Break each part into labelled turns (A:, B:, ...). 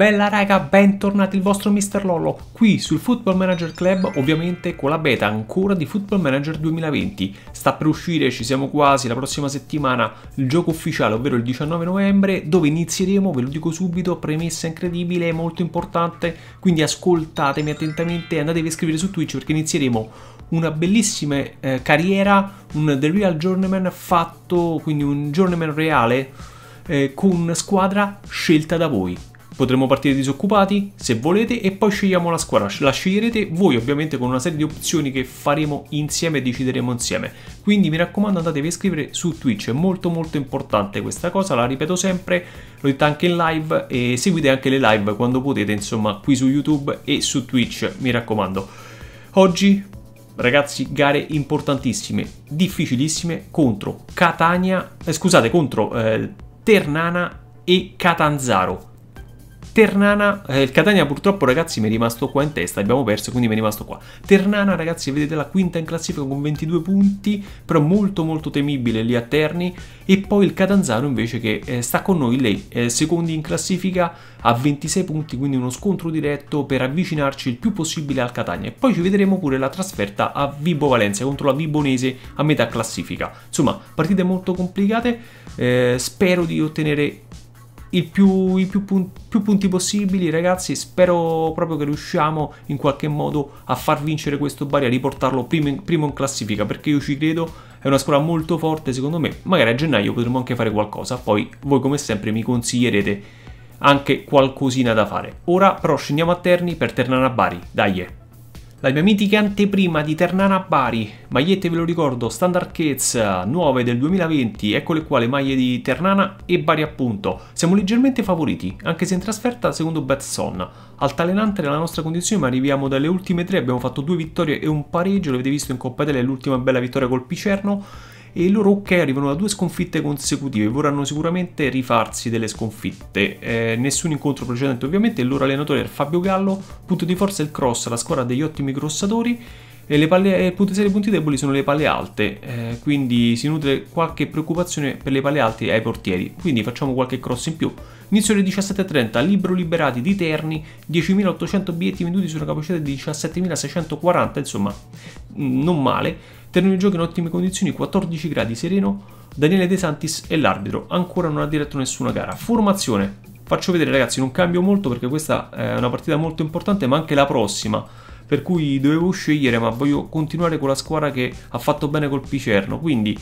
A: Bella raga, bentornati il vostro Mr. Lollo qui sul Football Manager Club, ovviamente con la beta ancora di Football Manager 2020. Sta per uscire, ci siamo quasi, la prossima settimana il gioco ufficiale, ovvero il 19 novembre, dove inizieremo, ve lo dico subito, premessa incredibile, molto importante, quindi ascoltatemi attentamente e andatevi a scrivere su Twitch perché inizieremo una bellissima eh, carriera, un The Real Journeyman fatto, quindi un Journeyman reale, eh, con squadra scelta da voi potremmo partire disoccupati se volete e poi scegliamo la squadra, la sceglierete voi ovviamente con una serie di opzioni che faremo insieme e decideremo insieme. Quindi mi raccomando andatevi a iscrivere su Twitch, è molto molto importante questa cosa, la ripeto sempre, l'ho detta anche in live e seguite anche le live quando potete insomma qui su YouTube e su Twitch, mi raccomando. Oggi ragazzi, gare importantissime, difficilissime contro Catania, eh, scusate, contro eh, Ternana e Catanzaro. Ternana, eh, il Catania purtroppo ragazzi mi è rimasto qua in testa, abbiamo perso quindi mi è rimasto qua. Ternana ragazzi vedete la quinta in classifica con 22 punti, però molto molto temibile lì a Terni e poi il Catanzaro invece che eh, sta con noi lei, eh, secondi in classifica a 26 punti, quindi uno scontro diretto per avvicinarci il più possibile al Catania e poi ci vedremo pure la trasferta a Vibo Valencia contro la Vibonese a metà classifica. Insomma, partite molto complicate, eh, spero di ottenere più, i più, pun più punti possibili, ragazzi. Spero proprio che riusciamo in qualche modo a far vincere questo Bari, a riportarlo primo in, primo in classifica, perché io ci credo. È una squadra molto forte, secondo me. Magari a gennaio potremo anche fare qualcosa. Poi voi, come sempre, mi consiglierete anche qualcosina da fare. Ora però scendiamo a Terni per Ternana Bari, dai! Eh. La mia mitica anteprima di Ternana Bari, magliette ve lo ricordo, standard Kids nuove del 2020, eccole qua le maglie di Ternana e Bari appunto. Siamo leggermente favoriti, anche se in trasferta secondo Betson. Altalenante nella nostra condizione ma arriviamo dalle ultime tre, abbiamo fatto due vittorie e un pareggio, l'avete visto in Coppa Italia, l'ultima bella vittoria col Picerno e i loro ok arrivano da due sconfitte consecutive, vorranno sicuramente rifarsi delle sconfitte. Eh, nessun incontro precedente ovviamente, il loro allenatore è Fabio Gallo, punto di forza è il cross, la squadra degli ottimi crossatori e le palle, eh, serie punti deboli sono le palle alte, eh, quindi si nutre qualche preoccupazione per le palle alte ai portieri, quindi facciamo qualche cross in più. Inizio alle 17.30, libro liberati di Terni, 10.800 bietti venduti su una capacità di 17.640, insomma mm, non male Termina il gioco in ottime condizioni, 14 gradi sereno. Daniele De Santis è l'arbitro, ancora non ha diretto nessuna gara. Formazione, faccio vedere ragazzi, non cambio molto perché questa è una partita molto importante, ma anche la prossima. Per cui dovevo scegliere, ma voglio continuare con la squadra che ha fatto bene col Picerno. Quindi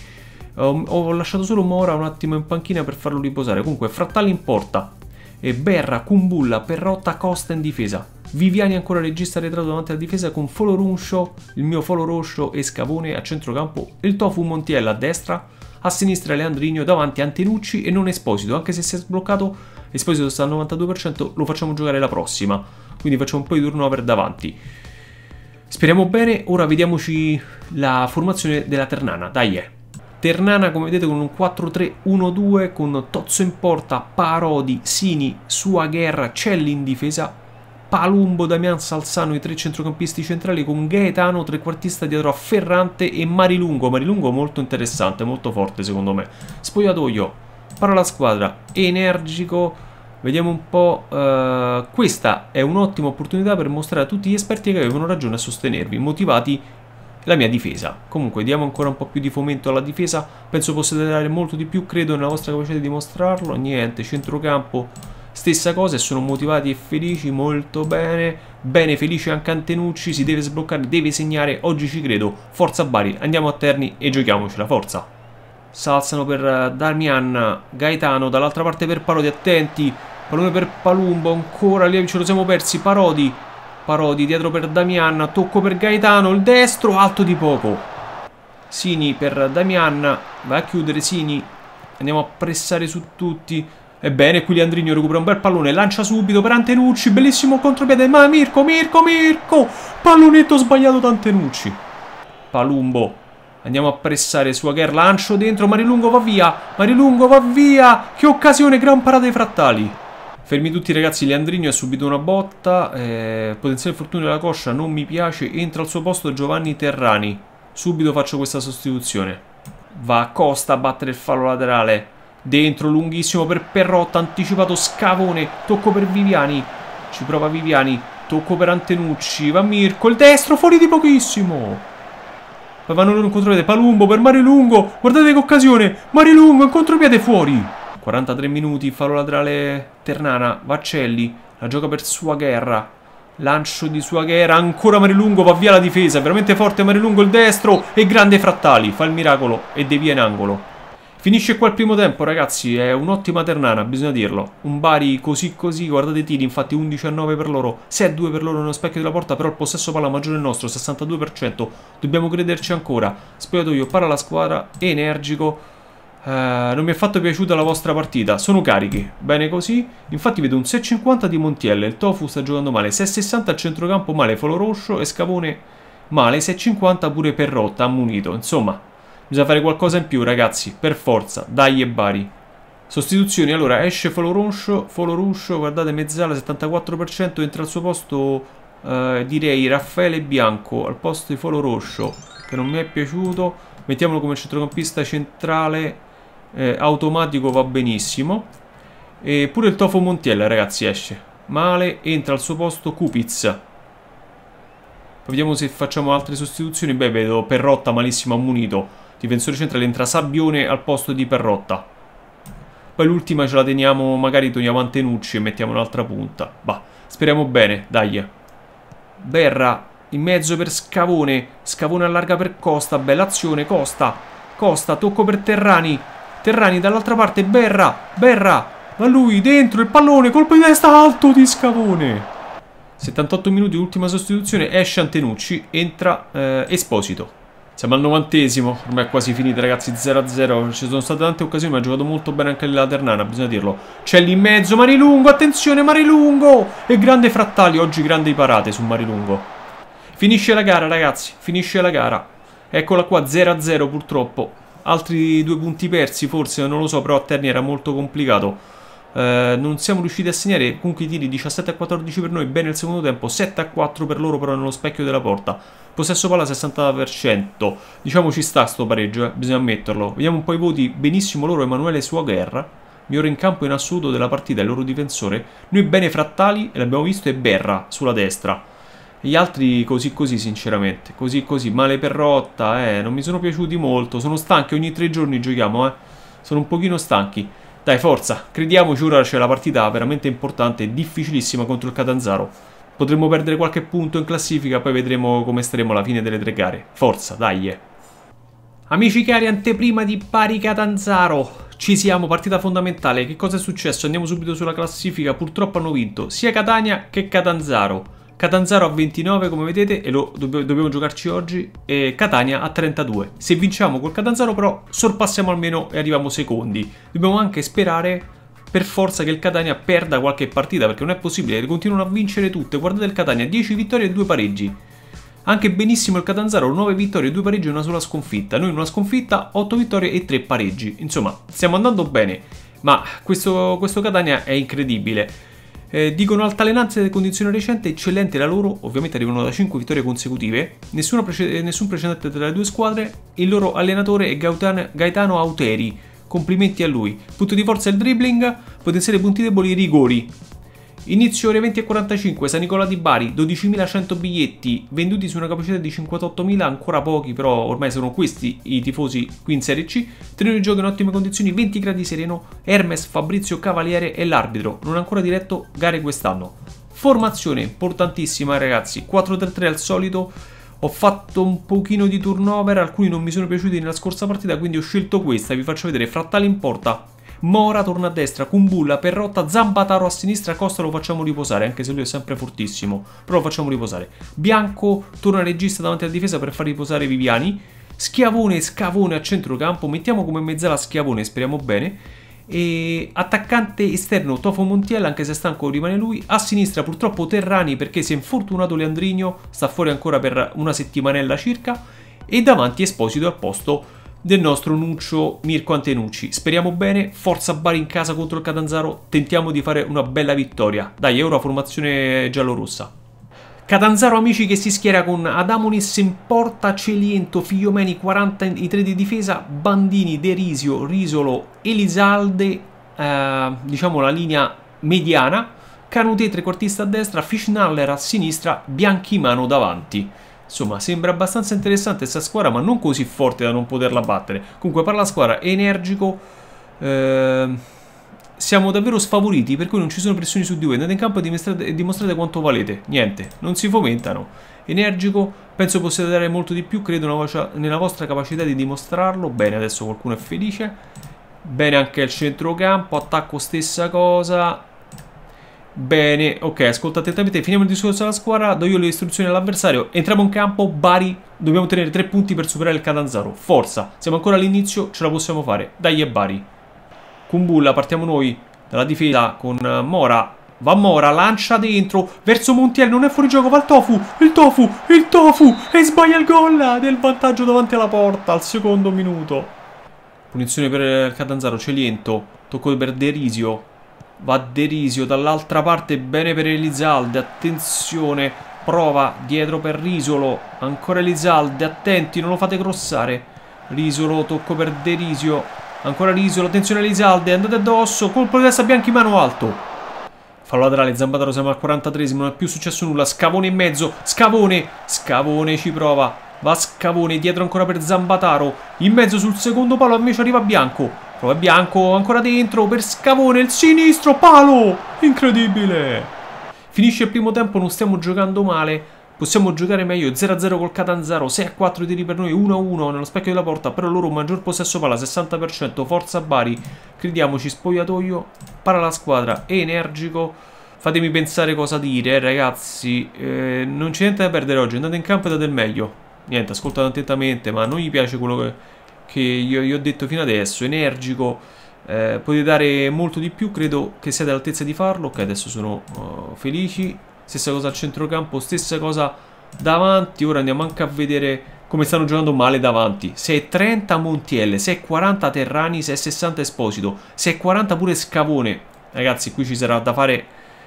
A: um, ho lasciato solo Mora un attimo in panchina per farlo riposare. Comunque, Frattali in porta, e Berra, Kumbulla, Perrotta, Costa in difesa. Viviani ancora regista arretrato davanti alla difesa con Folo Ruscio, il mio Folo Roscio e Scavone a centrocampo, il Tofu Montiella a destra, a sinistra Leandrino davanti Antenucci e non Esposito, anche se si è sbloccato, Esposito sta al 92%, lo facciamo giocare la prossima, quindi facciamo un po' di turnover davanti. Speriamo bene, ora vediamoci la formazione della Ternana, dai eh. Ternana come vedete con un 4-3-1-2 con Tozzo in porta, Parodi, Sini, Sua Guerra, Celli in difesa, Palumbo, Damian Salzano, i tre centrocampisti centrali con Gaetano, trequartista dietro a Ferrante e Marilungo. Marilungo molto interessante, molto forte secondo me. Spogliatoio, però la squadra, energico. Vediamo un po', uh, questa è un'ottima opportunità per mostrare a tutti gli esperti che avevano ragione a sostenervi, motivati la mia difesa. Comunque diamo ancora un po' più di fomento alla difesa, penso possiate dare molto di più, credo nella vostra capacità di dimostrarlo. Niente, centrocampo Stessa cosa e sono motivati e felici, molto bene. Bene, felice anche Antenucci, si deve sbloccare, deve segnare, oggi ci credo. Forza Bari, andiamo a Terni e giochiamoci la forza. Salzano per eh, Darmian, Gaetano, dall'altra parte per Parodi, attenti. Pallone per Palumbo, ancora lì ce lo siamo persi, Parodi. Parodi dietro per Damian, tocco per Gaetano, il destro, alto di poco. Sini per Damian, va a chiudere Sini, andiamo a pressare su tutti Ebbene, qui Leandrini recupera un bel pallone, lancia subito per Antenucci, bellissimo contropiede, ma Mirko, Mirko, Mirko! Pallonetto sbagliato da Antenucci. Palumbo, andiamo a pressare su Agher, lancio dentro, Marilungo va via, Marilungo va via! Che occasione, gran parata dei frattali! Fermi tutti ragazzi, Leandrini ha subito una botta, eh, potenziale fortuna della coscia non mi piace, entra al suo posto Giovanni Terrani. Subito faccio questa sostituzione. Va a Costa a battere il fallo laterale, Dentro lunghissimo per Perrotta, anticipato Scavone, tocco per Viviani, ci prova Viviani, tocco per Antenucci, va Mirko, il destro fuori di pochissimo. Poi vanno loro in contropiede, Palumbo per Marilungo guardate che occasione, Marilungo Lungo in contropiede fuori. 43 minuti, fallo laterale Ternana, Vaccelli, la gioca per sua guerra lancio di sua guerra ancora Marilungo va via la difesa, veramente forte Marilungo il destro e grande Frattali, fa il miracolo e devia in angolo. Finisce qua il primo tempo ragazzi, è un'ottima ternana, bisogna dirlo. Un Bari così così, guardate i tiri, infatti 11 a 9 per loro, 6 a 2 per loro nello specchio della porta, però il possesso palla maggiore è nostro, 62%, dobbiamo crederci ancora. Spogliatoio, para la squadra, energico. Uh, non mi è affatto piaciuta la vostra partita, sono carichi, bene così. Infatti vedo un 6,50 di Montiel, il Tofu sta giocando male, 6,60 al centrocampo male, Folo Roscio e Scavone male, 6,50 pure per rotta, ammunito, insomma... Bisogna fare qualcosa in più, ragazzi. Per forza. Dai e Bari. Sostituzioni. Allora, esce Foloruscio. Foloruscio, guardate, mezzala 74%. Entra al suo posto, eh, direi, Raffaele Bianco. Al posto di Foloruscio, che non mi è piaciuto. Mettiamolo come centrocampista centrale. Eh, automatico va benissimo. E pure il Tofo Montiel, ragazzi, esce. Male, entra al suo posto Kupitz. Vediamo se facciamo altre sostituzioni. Beh, vedo Perrotta malissimo ammunito. Difensore centrale entra Sabbione al posto di Perrotta. Poi l'ultima ce la teniamo, magari togliamo Antenucci e mettiamo un'altra punta. Bah, speriamo bene, dai. Berra in mezzo per Scavone, Scavone allarga per Costa, bella azione, Costa, Costa, tocco per Terrani, Terrani dall'altra parte, Berra, Berra, ma lui dentro il pallone, colpo di testa alto di Scavone. 78 minuti, ultima sostituzione, esce Antenucci, entra eh, Esposito. Siamo al novantesimo, ormai è quasi finita ragazzi, 0-0, ci sono state tante occasioni ma ha giocato molto bene anche la Ternana, bisogna dirlo. C'è lì in mezzo Marilungo, attenzione Marilungo! E grande frattali, oggi grandi parate su Marilungo. Finisce la gara ragazzi, finisce la gara. Eccola qua, 0-0 purtroppo. Altri due punti persi forse, non lo so, però a Terni era molto complicato. Eh, non siamo riusciti a segnare comunque i tiri 17 a 14 per noi, bene il secondo tempo, 7 a 4 per loro però nello specchio della porta. Possesso palla 60%, diciamo ci sta sto pareggio, eh, bisogna ammetterlo. Vediamo un po' i voti, benissimo loro Emanuele Suaguerra, migliore in campo in assoluto della partita, il loro difensore. Noi bene frattali, l'abbiamo visto, e Berra sulla destra. Gli altri così così sinceramente, così così, male per rotta, eh, non mi sono piaciuti molto, sono stanchi, ogni tre giorni giochiamo, eh, sono un pochino stanchi. Dai, forza, crediamoci, ora c'è la partita veramente importante e difficilissima contro il Catanzaro. Potremmo perdere qualche punto in classifica, poi vedremo come staremo alla fine delle tre gare. Forza, dai! Eh. Amici cari, anteprima di pari Catanzaro. Ci siamo, partita fondamentale. Che cosa è successo? Andiamo subito sulla classifica. Purtroppo hanno vinto sia Catania che Catanzaro. Catanzaro a 29 come vedete e lo dobb dobbiamo giocarci oggi e Catania a 32. Se vinciamo col Catanzaro però sorpassiamo almeno e arriviamo secondi. Dobbiamo anche sperare per forza che il Catania perda qualche partita perché non è possibile, continuano a vincere tutte. Guardate il Catania, 10 vittorie e 2 pareggi. Anche benissimo il Catanzaro, 9 vittorie, 2 pareggi e una sola sconfitta. Noi in una sconfitta, 8 vittorie e 3 pareggi. Insomma, stiamo andando bene, ma questo, questo Catania è incredibile. Eh, dicono altalenanze di condizione recente, eccellente la loro, ovviamente arrivano da 5 vittorie consecutive, prece- eh, nessun precedente tra le due squadre, il loro allenatore è Gautano, Gaetano Auteri, complimenti a lui. Punto di forza è il dribbling, potenziali punti deboli i rigori. Inizio ore 20.45, San Nicola di Bari, 12.100 biglietti, venduti su una capacità di 58.000, ancora pochi però ormai sono questi i tifosi qui in Serie C. Tenere di gioco in ottime condizioni, 20 gradi sereno, Hermes, Fabrizio Cavaliere e l'arbitro, non ancora diretto gare quest'anno. Formazione importantissima ragazzi, 4-3-3 al solito, ho fatto un pochino di turnover, alcuni non mi sono piaciuti nella scorsa partita, quindi ho scelto questa, vi faccio vedere Frattale in porta, Mora torna a destra, Kumbulla, Perrotta, Zambataro a sinistra, Costa lo facciamo riposare, anche se lui è sempre fortissimo, però lo facciamo riposare. Bianco torna regista davanti alla difesa per far riposare Viviani, Schiavone, Scavone a centrocampo, mettiamo come mezzala Schiavone, speriamo bene. E attaccante esterno Tofo Montiel, anche se stanco rimane lui. A sinistra purtroppo Terrani perché si è infortunato Leandrino, sta fuori ancora per una settimanella circa. E davanti Esposito al posto del nostro Nuccio Mirko Antenucci. Speriamo bene, forza Bari in casa contro il Catanzaro, tentiamo di fare una bella vittoria. Dai, è ora formazione giallorossa. Catanzaro amici che si schiera con Adamonis in porta, Celiento, Figliomeni 40 i tre di difesa, Bandini, Derisio, Risolo, Elisalde, eh, diciamo la linea mediana, Canute trequartista a destra, Fischnaller a sinistra, Bianchimano davanti. Insomma, sembra abbastanza interessante questa squadra, ma non così forte da non poterla battere. Comunque, parla la squadra energico. Eh, siamo davvero sfavoriti, per cui non ci sono pressioni su di voi. Andate in campo e dimostrate, dimostrate quanto valete. Niente, non si fomentano. Energico, penso possiate dare molto di più, credo voce, nella vostra capacità di dimostrarlo. Bene, adesso qualcuno è felice. Bene anche al centrocampo, attacco stessa cosa. Bene, ok, ascolta attentamente, finiamo il discorso della squadra, do io le istruzioni all'avversario, entriamo in campo, Bari, dobbiamo ottenere tre punti per superare il Catanzaro, forza, siamo ancora all'inizio, ce la possiamo fare, dai e Bari. Kumbulla, partiamo noi dalla difesa con Mora, va Mora, lancia dentro, verso Montiel, non è fuori gioco, va il Tofu, il Tofu, il Tofu, e sbaglia il gol del vantaggio davanti alla porta al secondo minuto. Punizione per il Catanzaro, Celiento, tocco per Derisio, va Derisio dall'altra parte bene per Elizalde attenzione prova dietro per Risolo ancora Elizalde attenti non lo fate crossare Risolo tocco per Derisio ancora Risolo attenzione Elizalde andate addosso colpo di testa Bianchi mano alto fallo laterale Zambataro siamo al 43 esimo non è più successo nulla Scavone in mezzo Scavone Scavone ci prova va Scavone dietro ancora per Zambataro in mezzo sul secondo palo invece arriva Bianco Prova Bianco, ancora dentro, per Scavone, il sinistro, palo! Incredibile! Finisce il primo tempo, non stiamo giocando male, possiamo giocare meglio 0-0 col Catanzaro, 6-4 tiri per noi, 1-1 nello specchio della porta, però loro maggior possesso palla, 60%, forza Bari, crediamoci, spogliatoio, para la squadra, energico, fatemi pensare cosa dire, eh, ragazzi, eh, non c'è niente da perdere oggi, andate in campo e date il meglio, niente, ascoltate attentamente, ma non gli piace quello che che io gli ho detto fino adesso, energico, eh, potete dare molto di più, credo che siate all'altezza di farlo, ok adesso sono uh, felici, stessa cosa al centrocampo, stessa cosa davanti, ora andiamo anche a vedere come stanno giocando male davanti, se è 30 Montiel, se è 40 Terrani, se è 60 Esposito, se è 40 pure Scavone, ragazzi qui ci sarà da fare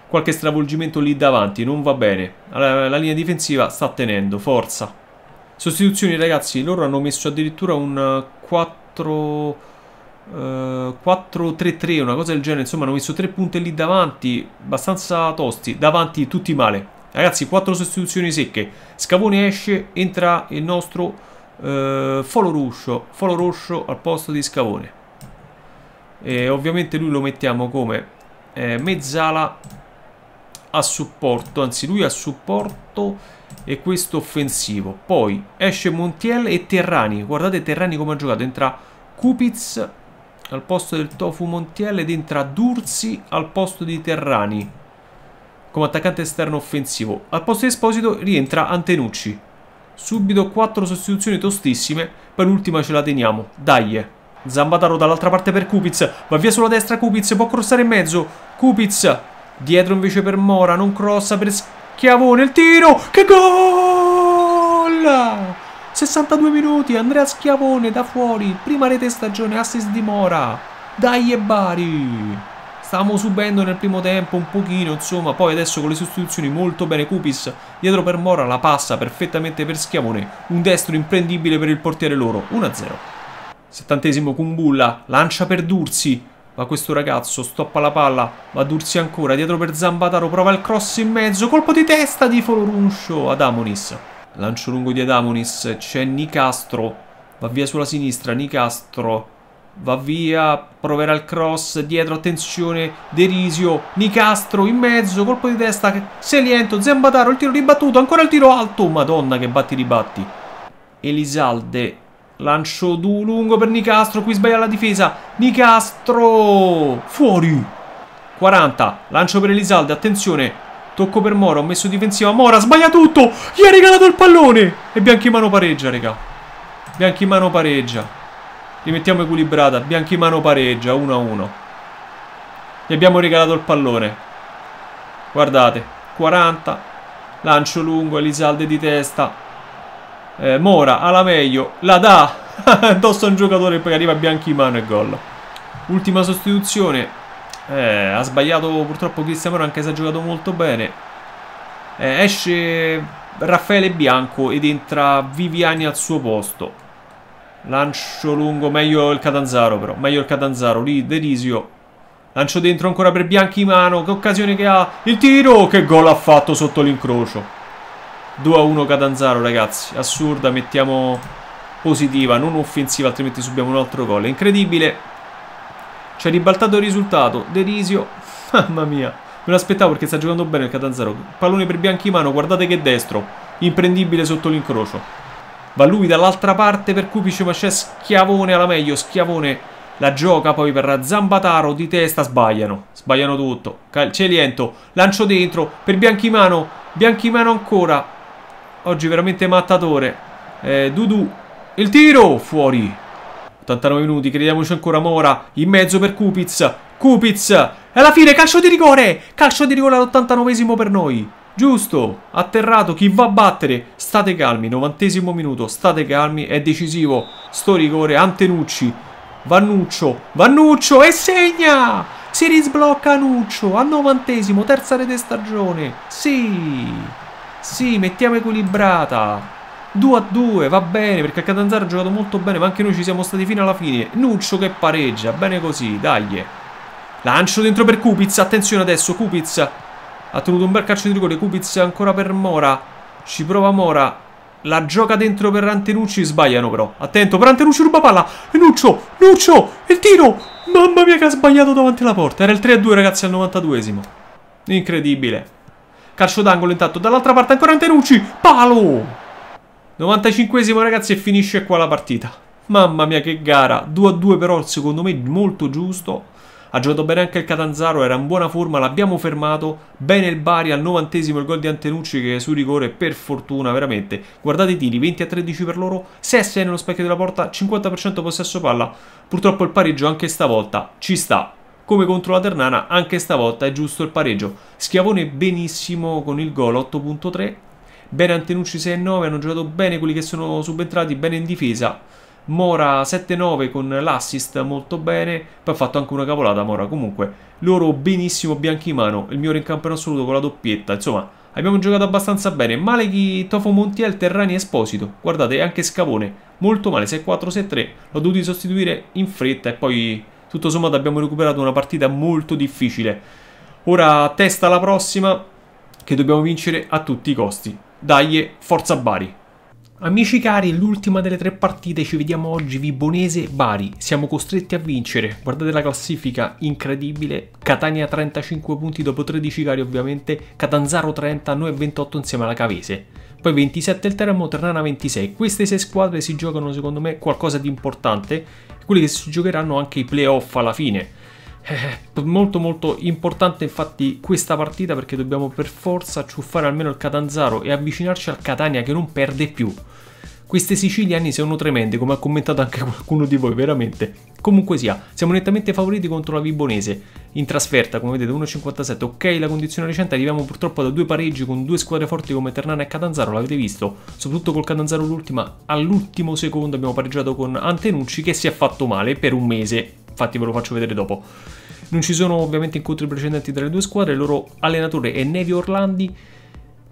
A: qualche stravolgimento lì davanti, non va bene, allora, la linea difensiva sta tenendo, forza. Sostituzioni ragazzi, loro hanno messo addirittura un 4... 3 3 una cosa del genere, insomma hanno messo tre punte lì davanti, abbastanza tosti, davanti tutti male. Ragazzi, quattro sostituzioni secche, Scavone esce, entra il nostro uh, Folo Ruscio, Folo Ruscio al posto di Scavone. E ovviamente lui lo mettiamo come eh, mezzala a supporto, anzi lui a supporto e questo offensivo. Poi esce Montiel e Terrani. Guardate Terrani come ha giocato. Entra Kupitz al posto del Tofu Montiel ed entra Durzi al posto di Terrani come attaccante esterno offensivo. Al posto di Esposito rientra Antenucci. Subito quattro sostituzioni tostissime, per l'ultima ce la teniamo. Dai! Eh. Zambataro dall'altra parte per Kupitz. va via sulla destra Kupitz. può crossare in mezzo. Kupitz. dietro invece per Mora, non crossa per Schiavone il tiro, che gol! 62 minuti, Andrea Schiavone da fuori, prima rete stagione, assist di Mora, dai e Bari! Stavamo subendo nel primo tempo un pochino, insomma, poi adesso con le sostituzioni molto bene Cupis, dietro per Mora la passa perfettamente per Schiavone, un destro imprendibile per il portiere loro, 1-0. Settantesimo Kumbulla, lancia per Dursi, ma questo ragazzo stoppa la palla, va Dursi ancora, dietro per Zambataro, prova il cross in mezzo, colpo di testa di Foloruncio ad Amonis. Lancio lungo di Adamonis, c'è Nicastro, va via sulla sinistra, Nicastro va via, proverà il cross, dietro, attenzione, Derisio, Nicastro in mezzo, colpo di testa, Seliento, Zambataro, il tiro ribattuto, ancora il tiro alto, madonna che batti ribatti. Elisalde Lancio du lungo per Nicastro, qui sbaglia la difesa. Nicastro! Fuori! 40, lancio per Elisalde, attenzione. Tocco per Mora, ho messo difensiva. Mora sbaglia tutto! Gli ha regalato il pallone! E Bianchimano pareggia, raga. Bianchimano pareggia. Rimettiamo equilibrata. Bianchimano pareggia, 1-1. Gli abbiamo regalato il pallone. Guardate, 40. Lancio lungo, Elisalde di testa eh, Mora alla meglio, la dà addosso a un giocatore poi arriva Bianchi in mano e gol. Ultima sostituzione, eh, ha sbagliato purtroppo Cristian Mora anche se ha giocato molto bene. Eh, esce Raffaele Bianco ed entra Viviani al suo posto. Lancio lungo, meglio il Catanzaro però, meglio il Catanzaro, lì Derisio. Lancio dentro ancora per Bianchi in mano, che occasione che ha, il tiro, che gol ha fatto sotto l'incrocio. 2 a 1 Catanzaro ragazzi, assurda, mettiamo positiva, non offensiva altrimenti subiamo un altro gol, incredibile, ci ha ribaltato il risultato, Derisio, mamma mia, me l'aspettavo perché sta giocando bene il Catanzaro, pallone per Bianchimano, guardate che destro, imprendibile sotto l'incrocio, va lui dall'altra parte per Cupice ma c'è Schiavone alla meglio, Schiavone la gioca poi per Zambataro di testa, sbagliano, sbagliano tutto, Celiento, lancio dentro per Bianchimano, Bianchimano ancora, Oggi veramente mattatore. Eh, Dudu. Il tiro fuori. 89 minuti, crediamoci ancora Mora. In mezzo per Kupic. Kupic. Alla fine calcio di rigore. Calcio di rigore all'89 esimo per noi. Giusto, atterrato, chi va a battere? State calmi, 90 esimo minuto, state calmi, è decisivo. Sto rigore, Antenucci, Vannuccio, Vannuccio e segna! Si risblocca Nuccio, al 90 esimo terza rete stagione, sì! Sì, mettiamo equilibrata. 2 a 2, va bene, perché il Catanzaro ha giocato molto bene, ma anche noi ci siamo stati fino alla fine. Nuccio che pareggia, bene così, dai. Lancio dentro per Kupiz, attenzione adesso, Kupiz. Ha tenuto un bel calcio di rigore, Kupiz ancora per Mora. Ci prova Mora. La gioca dentro per Antenucci, sbagliano però. Attento, per Antenucci ruba palla. E Nuccio, Nuccio, il tiro. Mamma mia che ha sbagliato davanti alla porta. Era il 3-2 a ragazzi al 92esimo. Incredibile. Calcio d'angolo intanto. Dall'altra parte ancora Antenucci. Palo! 95esimo ragazzi e finisce qua la partita. Mamma mia che gara. 2-2 però secondo me molto giusto. Ha giocato bene anche il Catanzaro, era in buona forma, l'abbiamo fermato. Bene il Bari al 90 il gol di Antenucci che è su rigore per fortuna veramente. Guardate i tiri, 20 a 13 per loro, 6 a 6 nello specchio della porta, 50% possesso palla. Purtroppo il pareggio anche stavolta ci sta. Come contro la Ternana, anche stavolta è giusto il pareggio. Schiavone benissimo con il gol 8.3. Bene Antenucci 6-9, hanno giocato bene quelli che sono subentrati, bene in difesa. Mora 7-9 con l'assist molto bene, poi ha fatto anche una cavolata Mora, comunque loro benissimo bianchi mano, il migliore in campo in assoluto con la doppietta, insomma abbiamo giocato abbastanza bene, Male chi Tofo Montiel, Terrani Esposito, guardate anche Scavone, molto male, 6-4, 6-3, l'ho dovuto sostituire in fretta e poi tutto sommato abbiamo recuperato una partita molto difficile. Ora testa la prossima che dobbiamo vincere a tutti i costi. Dai, forza Bari! Amici cari, l'ultima delle tre partite, ci vediamo oggi Vibonese-Bari, siamo costretti a vincere, guardate la classifica, incredibile, Catania 35 punti dopo 13 cari ovviamente, Catanzaro 30, noi 28 insieme alla Cavese poi 27 il Teramo, Ternana 26. Queste sei squadre si giocano secondo me qualcosa di importante, quelli che si giocheranno anche i playoff alla fine. Eh, molto molto importante infatti questa partita perché dobbiamo per forza ciuffare almeno il Catanzaro e avvicinarci al Catania che non perde più. Queste siciliani sono tremende, come ha commentato anche qualcuno di voi, veramente. Comunque sia, siamo nettamente favoriti contro la Vibonese. In trasferta, come vedete, 1,57. Ok, la condizione recente, arriviamo purtroppo da due pareggi con due squadre forti come Ternana e Catanzaro, l'avete visto. Soprattutto col Catanzaro l'ultima, all'ultimo secondo abbiamo pareggiato con Antenucci che si è fatto male per un mese. Infatti ve lo faccio vedere dopo. Non ci sono ovviamente incontri precedenti tra le due squadre, il loro allenatore è Nevio Orlandi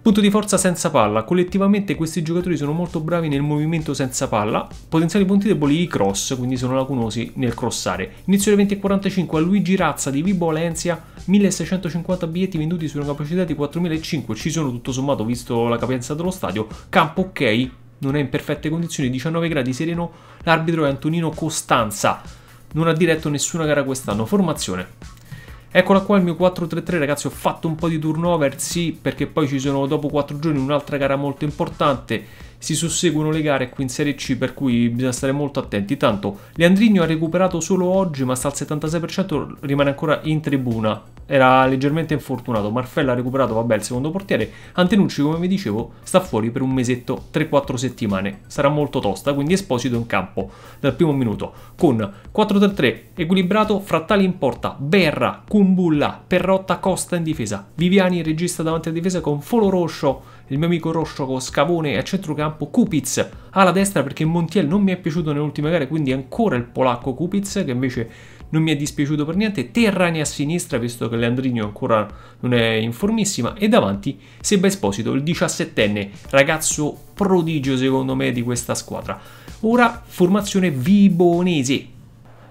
A: Punto di forza senza palla, collettivamente questi giocatori sono molto bravi nel movimento senza palla, potenziali punti deboli i cross, quindi sono lacunosi nel crossare. Inizio alle 20.45 a Luigi Razza di Vibo Valencia, 1650 biglietti venduti su una capacità di 4.500, ci sono tutto sommato visto la capienza dello stadio, campo ok, non è in perfette condizioni, 19 gradi sereno, l'arbitro è Antonino Costanza, non ha diretto nessuna gara quest'anno, formazione. Eccola qua il mio 4-3-3 ragazzi, ho fatto un po' di turnover, sì, perché poi ci sono dopo 4 giorni un'altra gara molto importante si susseguono le gare qui in Serie C per cui bisogna stare molto attenti. Tanto Leandrigno ha recuperato solo oggi ma sta al 76% rimane ancora in tribuna, era leggermente infortunato, Marfella ha recuperato vabbè il secondo portiere, Antenucci come vi dicevo sta fuori per un mesetto, 3-4 settimane, sarà molto tosta quindi Esposito in campo dal primo minuto con 4-3-3 equilibrato, Frattali in porta, Berra, Kumbulla, Perrotta, Costa in difesa, Viviani regista davanti alla difesa con Folo Roscio, il mio amico Roscio con Scavone a centrocampo campo Kupic alla destra perché Montiel non mi è piaciuto nell'ultima gare quindi ancora il polacco Kupitz che invece non mi è dispiaciuto per niente, Terrani a sinistra visto che Leandrino ancora non è in formissima e davanti Seba Esposito, il 17enne, ragazzo prodigio secondo me di questa squadra. Ora formazione vibonese,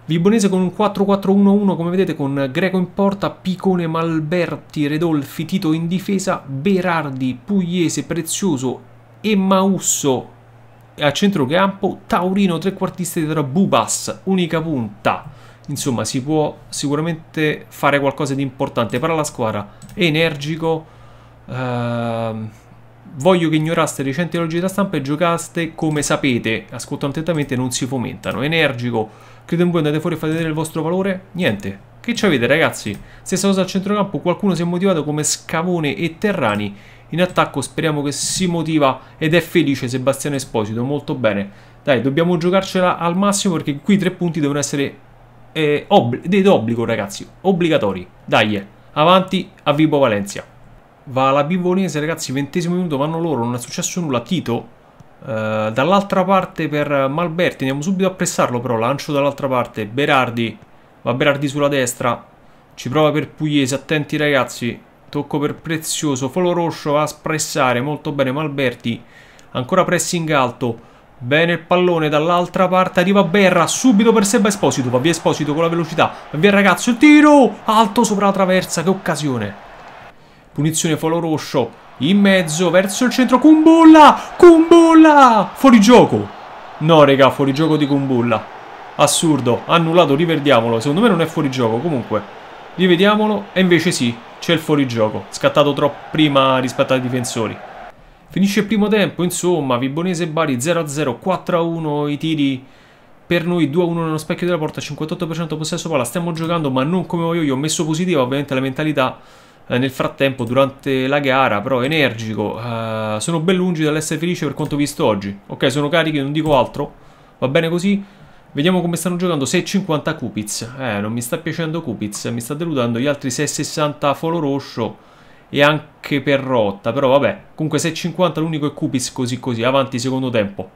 A: Vibonese con un 4-4-1-1 come vedete con Greco in porta, Picone, Malberti, Redolfi, Tito in difesa, Berardi, Pugliese, Prezioso e Mausso a centrocampo, Taurino trequartista dietro a Bubas, unica punta. Insomma, si può sicuramente fare qualcosa di importante. per la squadra energico. Ehm, voglio che ignoraste recenti elogi da stampa e giocaste come sapete. Ascoltano attentamente, non si fomentano. Energico. Credo in voi, andate fuori e fate vedere il vostro valore. Niente. Che ci avete, ragazzi? Stessa cosa al centrocampo, qualcuno si è motivato come Scavone e Terrani in attacco speriamo che si motiva ed è felice Sebastiano Esposito, molto bene. Dai, dobbiamo giocarcela al massimo perché qui i tre punti devono essere eh, ob d'obbligo ragazzi, obbligatori. Dai, avanti a Vibo Valencia. Va la Bivonese ragazzi, ventesimo minuto, vanno loro, non è successo nulla. Tito Uh, dall'altra parte per Malberti andiamo subito a pressarlo però lancio dall'altra parte Berardi va Berardi sulla destra ci prova per Pugliese attenti ragazzi Tocco per Prezioso, Folo rosso va a spressare molto bene Malberti, ancora pressing alto, bene il pallone dall'altra parte, arriva Berra subito per Seba Esposito, va via Esposito con la velocità, va via il ragazzo, il tiro, alto sopra la traversa, che occasione. Punizione Folo rosso in mezzo verso il centro, Kumbulla, Kumbulla, fuori gioco. No raga, fuori gioco di Kumbulla. Assurdo, annullato, riverdiamolo secondo me non è fuori gioco, comunque. Rivediamolo e invece sì, c'è il fuorigioco, scattato troppo prima rispetto ai difensori. Finisce il primo tempo, insomma, Vibonese e Bari 0-0, 4-1 i tiri per noi 2-1 nello specchio della porta, 58% possesso palla, stiamo giocando ma non come voglio io, ho messo positiva ovviamente la mentalità eh, nel frattempo durante la gara, però energico, eh, sono ben lungi dall'essere felice per quanto visto oggi. Ok, sono carichi, non dico altro, va bene così. Vediamo come stanno giocando. 6,50 Cupiz. Eh, non mi sta piacendo Cupiz. Mi sta deludando. Gli altri 6,60 Folo Roscio. E anche per rotta Però vabbè. Comunque 6,50 l'unico è Cupiz così così. Avanti secondo tempo.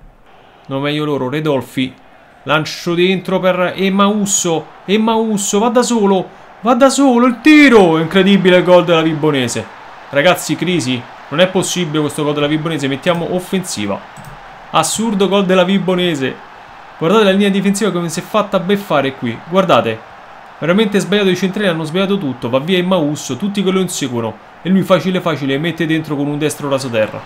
A: Non meglio loro. Redolfi. Lancio dentro per Emausso. Emausso va da solo. Va da solo. Il tiro. Incredibile gol della Vibonese. Ragazzi, crisi. Non è possibile questo gol della Vibonese. Mettiamo offensiva. Assurdo gol della Vibonese. Guardate la linea difensiva come si è fatta beffare qui. Guardate. Veramente sbagliato i centrali, hanno sbagliato tutto. Va via in Mausso, tutti che lo inseguono. E lui facile facile mette dentro con un destro raso terra.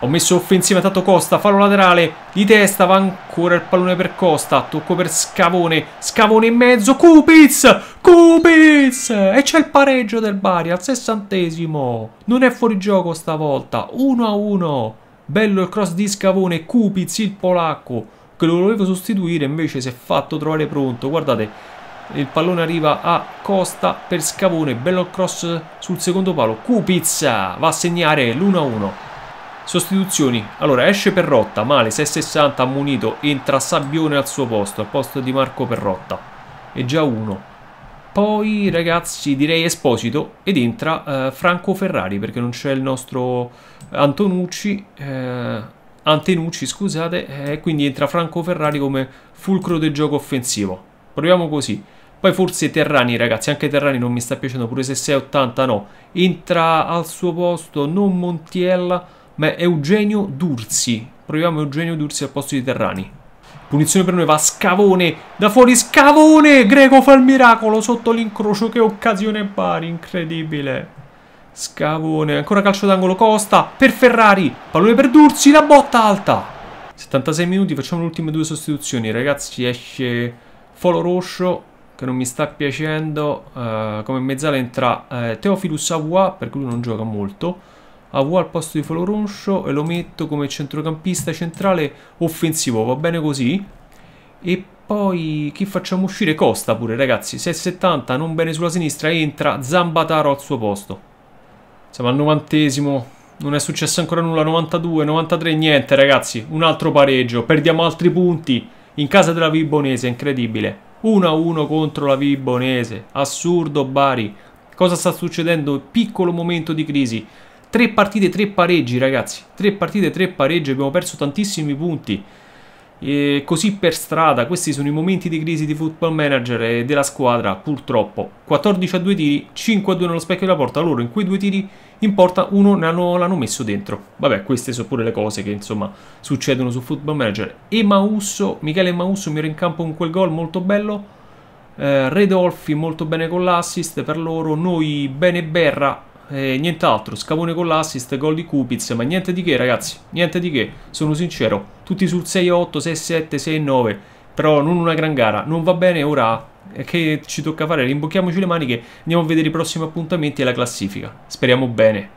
A: Ho messo offensiva tanto Costa, fallo laterale, di testa va ancora il pallone per Costa, tocco per Scavone, Scavone in mezzo, Cupiz, Cupiz! E c'è il pareggio del Bari al sessantesimo, non è fuori gioco stavolta, 1-1, bello il cross di Scavone, Cupiz il polacco, che lo volevo sostituire invece si è fatto trovare pronto guardate il pallone arriva a Costa per Scavone, bello cross sul secondo palo, Kupizza va a segnare l'1-1 sostituzioni, allora esce Perrotta male, 6-60 munito entra Sabbione al suo posto, al posto di Marco Perrotta è già 1 poi ragazzi direi Esposito ed entra eh, Franco Ferrari perché non c'è il nostro Antonucci eh, Antenucci, scusate, e eh, quindi entra Franco Ferrari come fulcro del gioco offensivo. Proviamo così. Poi forse Terrani, ragazzi, anche Terrani non mi sta piacendo, pure se 680 no. Entra al suo posto non Montiella, ma Eugenio Dursi. Proviamo Eugenio Dursi al posto di Terrani. Punizione per noi va Scavone, da fuori Scavone! Greco fa il miracolo sotto l'incrocio, che occasione pari, incredibile. Scavone, ancora calcio d'angolo, Costa, per Ferrari, pallone per Dursi, la botta alta. 76 minuti, facciamo le ultime due sostituzioni, ragazzi, esce Folo Roscio, che non mi sta piacendo, uh, come mezzala entra uh, Teofilus Avua, per cui non gioca molto, Avua al posto di Folo Roscio e lo metto come centrocampista centrale offensivo, va bene così? E poi chi facciamo uscire? Costa pure, ragazzi, 6,70, non bene sulla sinistra, entra Zambataro al suo posto. Siamo al novantesimo. Non è successo ancora nulla. 92, 93, niente ragazzi. Un altro pareggio. Perdiamo altri punti. In casa della Vibonese, incredibile. 1-1 contro la Vibonese. Assurdo Bari. Cosa sta succedendo? Piccolo momento di crisi. Tre partite, tre pareggi ragazzi. Tre partite, tre pareggi. Abbiamo perso tantissimi punti. E così per strada, questi sono i momenti di crisi di football manager e della squadra, purtroppo. 14 a 2 tiri, 5 a 2 nello specchio della porta, loro in quei due tiri in porta uno ne l'hanno, messo dentro. Vabbè, queste sono pure le cose che insomma succedono su football manager. E Mausso, Michele Mausso mi era in campo con quel gol molto bello. Eh, Redolfi molto bene con l'assist per loro, noi bene Berra e eh, nient'altro, scavone con l'assist, gol di Kupiz, ma niente di che ragazzi, niente di che, sono sincero, tutti sul 6-8, 6-7, 6-9, però non una gran gara, non va bene ora che ci tocca fare, rimbocchiamoci le maniche, andiamo a vedere i prossimi appuntamenti e la classifica, speriamo bene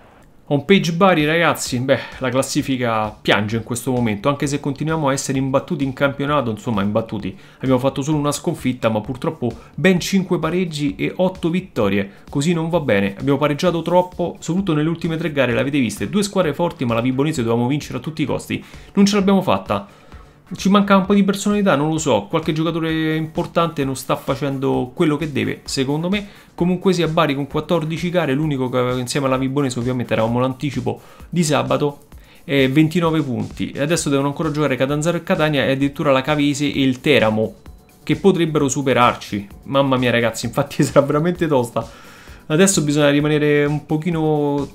A: page Bari ragazzi, beh, la classifica piange in questo momento, anche se continuiamo a essere imbattuti in campionato, insomma imbattuti. Abbiamo fatto solo una sconfitta, ma purtroppo ben 5 pareggi e 8 vittorie, così non va bene. Abbiamo pareggiato troppo, soprattutto nelle ultime tre gare, l'avete viste, due squadre forti, ma la Vibonese dovevamo vincere a tutti i costi. Non ce l'abbiamo fatta ci manca un po' di personalità, non lo so, qualche giocatore importante non sta facendo quello che deve, secondo me. Comunque sia Bari con 14 gare, l'unico che aveva insieme alla Vibonese ovviamente eravamo l'anticipo di sabato, 29 punti. Adesso devono ancora giocare Catanzaro e Catania e addirittura la Cavese e il Teramo, che potrebbero superarci. Mamma mia ragazzi, infatti sarà veramente tosta. Adesso bisogna rimanere un pochino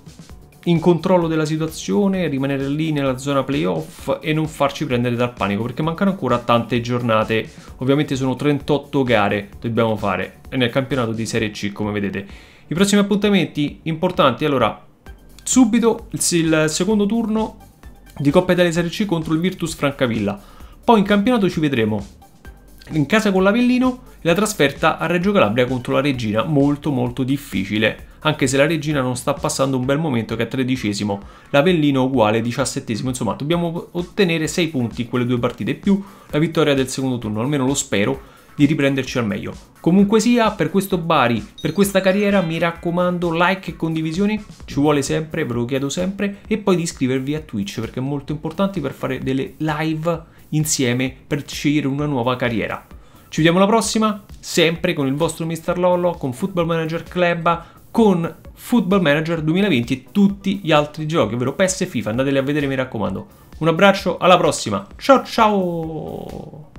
A: in controllo della situazione, rimanere lì nella zona playoff e non farci prendere dal panico perché mancano ancora tante giornate. Ovviamente sono 38 gare dobbiamo fare nel campionato di Serie C, come vedete. I prossimi appuntamenti importanti, allora, subito il secondo turno di Coppa Italia Serie C contro il Virtus Francavilla. Poi in campionato ci vedremo in casa con l'Avellino e la trasferta a Reggio Calabria contro la Regina, molto molto difficile anche se la regina non sta passando un bel momento che è tredicesimo, l'Avellino uguale diciassettesimo, insomma dobbiamo ottenere 6 punti in quelle due partite più la vittoria del secondo turno, almeno lo spero di riprenderci al meglio. Comunque sia, per questo Bari, per questa carriera, mi raccomando like e condivisioni, ci vuole sempre, ve lo chiedo sempre, e poi di iscrivervi a Twitch perché è molto importante per fare delle live insieme per scegliere una nuova carriera. Ci vediamo alla prossima, sempre con il vostro Mr. Lollo, con Football Manager Club, con Football Manager 2020 e tutti gli altri giochi, ovvero PES e FIFA. Andateli a vedere, mi raccomando. Un abbraccio, alla prossima. Ciao ciao!